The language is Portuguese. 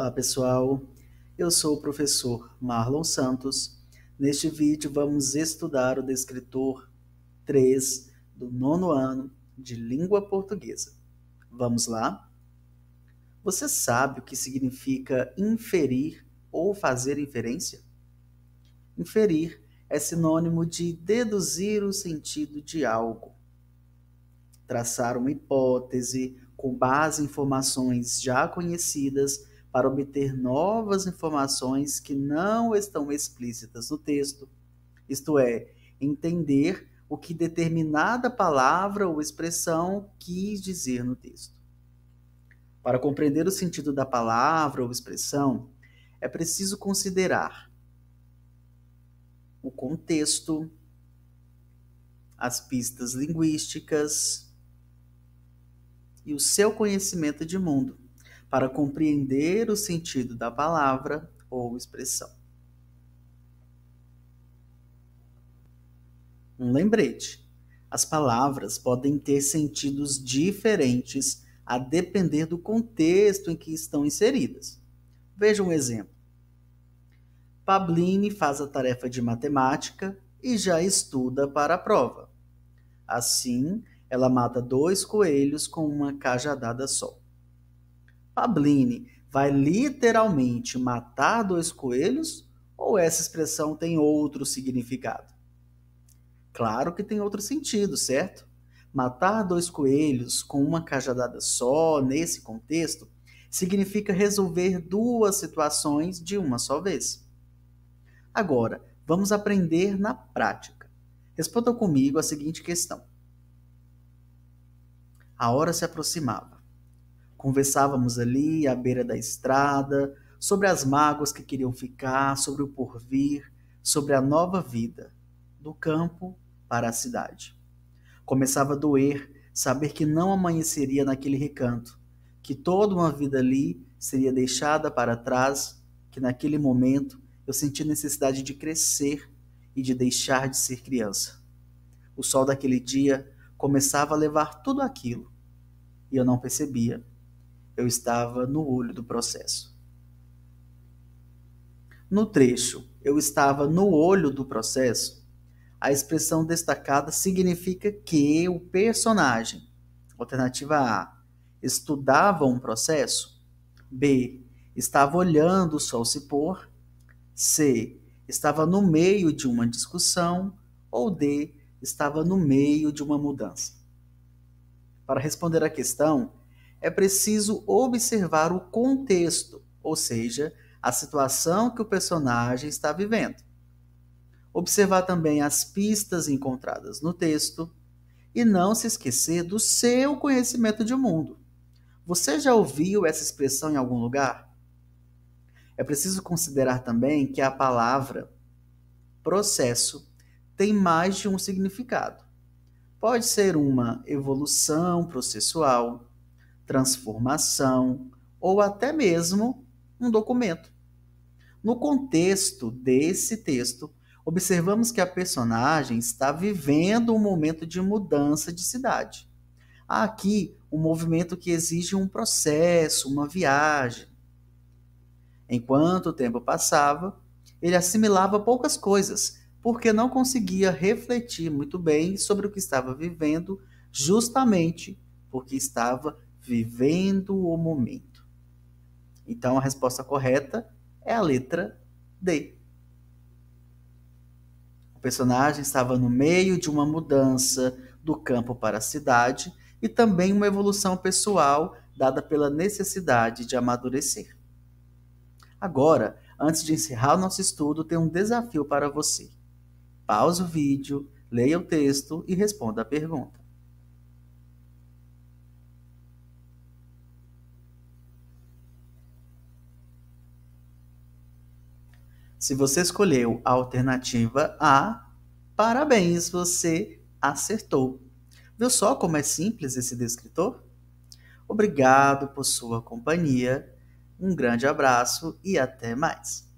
Olá pessoal, eu sou o professor Marlon Santos. Neste vídeo vamos estudar o descritor 3 do nono ano de língua portuguesa. Vamos lá? Você sabe o que significa inferir ou fazer inferência? Inferir é sinônimo de deduzir o sentido de algo, traçar uma hipótese com base em informações já conhecidas para obter novas informações que não estão explícitas no texto, isto é, entender o que determinada palavra ou expressão quis dizer no texto. Para compreender o sentido da palavra ou expressão, é preciso considerar o contexto, as pistas linguísticas e o seu conhecimento de mundo para compreender o sentido da palavra ou expressão. Um lembrete: as palavras podem ter sentidos diferentes a depender do contexto em que estão inseridas. Veja um exemplo. Pablini faz a tarefa de matemática e já estuda para a prova. Assim, ela mata dois coelhos com uma cajadada só. Pablini vai literalmente matar dois coelhos ou essa expressão tem outro significado? Claro que tem outro sentido, certo? Matar dois coelhos com uma cajadada só, nesse contexto, significa resolver duas situações de uma só vez. Agora, vamos aprender na prática. Responda comigo a seguinte questão. A hora se aproximava. Conversávamos ali, à beira da estrada, sobre as mágoas que queriam ficar, sobre o porvir, sobre a nova vida, do campo para a cidade. Começava a doer saber que não amanheceria naquele recanto, que toda uma vida ali seria deixada para trás, que naquele momento eu senti necessidade de crescer e de deixar de ser criança. O sol daquele dia começava a levar tudo aquilo e eu não percebia eu estava no olho do processo. No trecho, eu estava no olho do processo, a expressão destacada significa que o personagem, alternativa A, estudava um processo, B, estava olhando o sol se pôr, C, estava no meio de uma discussão, ou D, estava no meio de uma mudança. Para responder à questão, é preciso observar o contexto, ou seja, a situação que o personagem está vivendo. Observar também as pistas encontradas no texto e não se esquecer do seu conhecimento de mundo. Você já ouviu essa expressão em algum lugar? É preciso considerar também que a palavra processo tem mais de um significado. Pode ser uma evolução processual, transformação ou até mesmo um documento. No contexto desse texto, observamos que a personagem está vivendo um momento de mudança de cidade. Há aqui um movimento que exige um processo, uma viagem. Enquanto o tempo passava, ele assimilava poucas coisas, porque não conseguia refletir muito bem sobre o que estava vivendo, justamente porque estava vivendo o momento. Então a resposta correta é a letra D. O personagem estava no meio de uma mudança do campo para a cidade e também uma evolução pessoal dada pela necessidade de amadurecer. Agora, antes de encerrar o nosso estudo, tem um desafio para você. Pause o vídeo, leia o texto e responda a pergunta. Se você escolheu a alternativa A, parabéns, você acertou. Viu só como é simples esse descritor? Obrigado por sua companhia, um grande abraço e até mais.